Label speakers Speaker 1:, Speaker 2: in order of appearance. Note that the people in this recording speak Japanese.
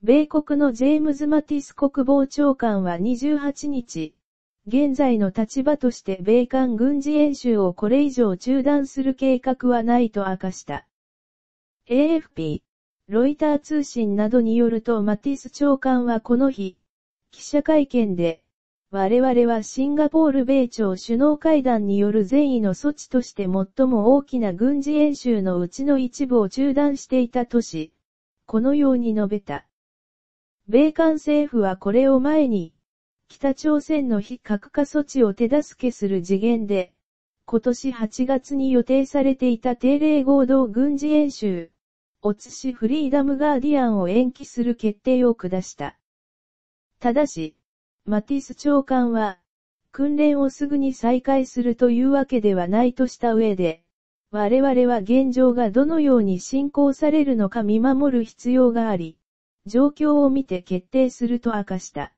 Speaker 1: 米国のジェームズ・マティス国防長官は28日、現在の立場として米韓軍事演習をこれ以上中断する計画はないと明かした。AFP、ロイター通信などによるとマティス長官はこの日、記者会見で、我々はシンガポール米朝首脳会談による善意の措置として最も大きな軍事演習のうちの一部を中断していたとし、このように述べた。米韓政府はこれを前に、北朝鮮の非核化措置を手助けする次元で、今年8月に予定されていた定例合同軍事演習、おつしフリーダムガーディアンを延期する決定を下した。ただし、マティス長官は、訓練をすぐに再開するというわけではないとした上で、我々は現状がどのように進行されるのか見守る必要があり、状況を見て決定すると明かした。